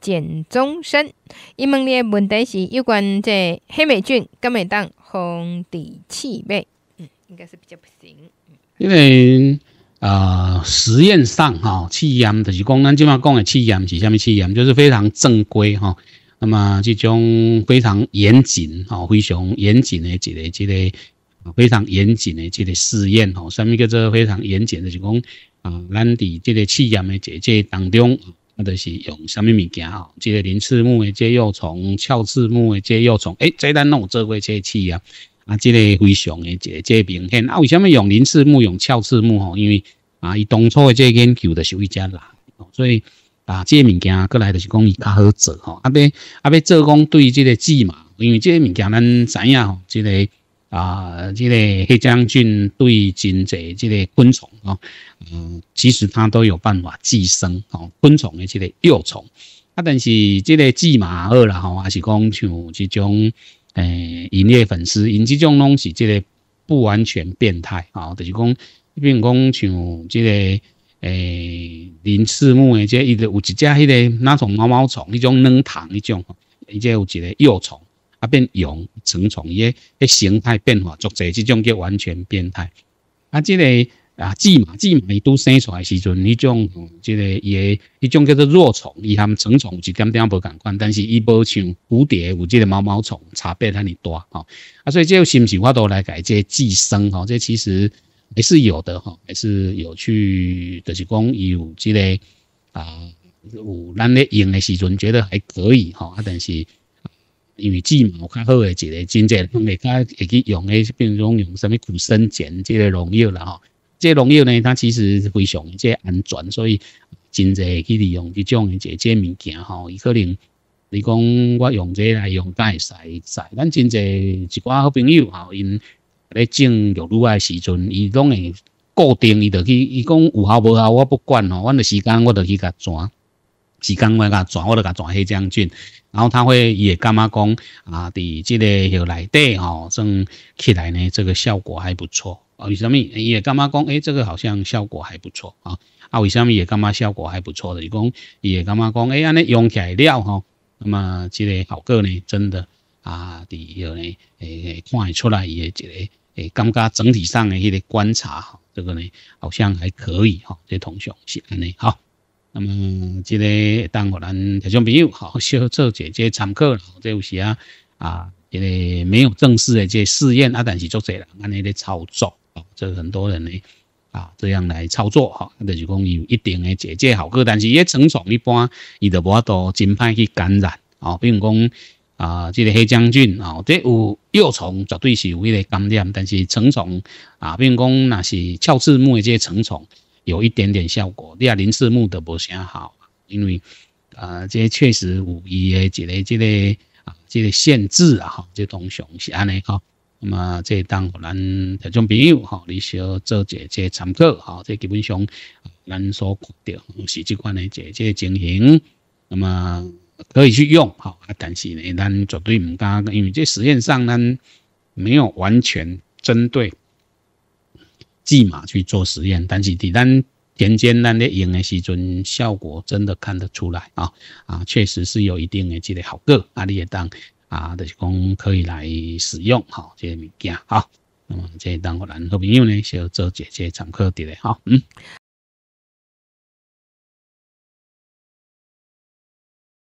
简中生。伊问你问题是有关即黑美菌，敢会当封治气味？嗯，应该是比较不行。因为呃，实验上哈，试盐就是讲，咱即马讲的气盐是虾米气盐，就是非常正规哈。那么即种非常严谨哈，非常严谨的一个一个，非常严谨的这个试验哈，上面叫做非常严谨的是讲啊，咱伫即个试验的这这当中。啊，就是用什么物件吼，即个鳞翅目的介幼虫，鞘翅目的介幼虫，哎，在咱拢有做过介试啊，啊，即个非常的一个明显。啊，为什么用鳞翅目、用鞘翅目吼？因为啊，伊当初的这个研究的是一只蓝，所以啊，即、个物件过来就是讲伊较好做吼。啊，要啊，要做工对即个字嘛，因为即个物件咱知影吼，即个。啊！这个黑将军对真即这即昆虫啊，嗯，其实它都有办法寄生哦，昆虫的即个幼虫。啊，但是即个寄马蛾啦，吼，还是讲像即种诶引业粉丝，因即种拢是即个不完全变态啊，就是讲，比如讲像即个诶林翅目嘅即系，有只只那种毛毛虫，一种软糖，一种，而这有一个幼虫。啊变蛹成虫，伊个形态变化，作际即种叫完全变态。啊，即个啊寄马寄马伊都生出来时阵，伊种即个伊个伊种叫做弱虫，伊他们成虫有一点不共款，但是伊不像蝴蝶有即个毛毛虫差别那里大哈。啊，所以即个是不是我都来改这寄生哦？这其实还是有的哈，还是有去，就是讲有即个啊，有咱咧用的时阵觉得还可以哈，啊但是。因为季嘛，有较好诶，一个真侪人会较会去用诶，如说用啥物苦生碱即个农药啦吼。即农药呢，它其实非常即安全，所以真侪去利用即种诶一个即物件吼。伊可能你讲我用即来用，敢会使？使？咱真侪一寡好朋友吼，因咧种玉露诶时阵，伊拢会固定伊着去。伊讲有效无效我不管哦，我着时间，我着去甲转。时间我甲转，我都甲转黑将军，然后他会也干嘛讲啊？伫这个许内底吼，正起来呢，这个效果还不错啊？为什么也干嘛讲？哎，这个好像效果还不错啊？啊，为什么也干嘛效果还不错了？伊讲也干嘛讲？哎，安尼用起来了吼，那么这个效果呢，真的啊，伫有呢诶，看会出来伊个诶，感觉整体上的迄个观察哈，这个呢好像还可以哈，这同学是安尼好。那么，即个当可能台小朋友好好做姐姐参考，有时啊啊，一个没有正式的这试验啊，但是做者人安尼咧操作，哦，这很多人咧啊这样来操作哈，就是讲有一定的姐姐好果，但是一成虫一般伊就无多真歹去感染哦。比如讲啊，即个黑将军啊，即有幼虫绝对是有迄个感染，但是成虫啊，比如讲那是鞘翅目即这成虫。有一点点效果，第二林氏木的不啥好，因为，呃，这确实无疑诶，这个这个啊，这个限制啊，吼，这通常是安尼哈。那么，这当咱听众朋友哈，你需要做一这参考哈，这基本上，咱所讲掉是这款的这这情形，那么可以去用哈，啊，但是呢，咱绝对唔敢，因为这实验上呢，没有完全针对。计嘛去做实验，但是伫咱田间咱咧用的时阵，效果真的看得出来啊啊，确实是有一定的这个效果啊，你也当啊，就是讲可以来使用哈，这些物件好，那么这当我男朋友呢，就做姐些常客的哈，嗯。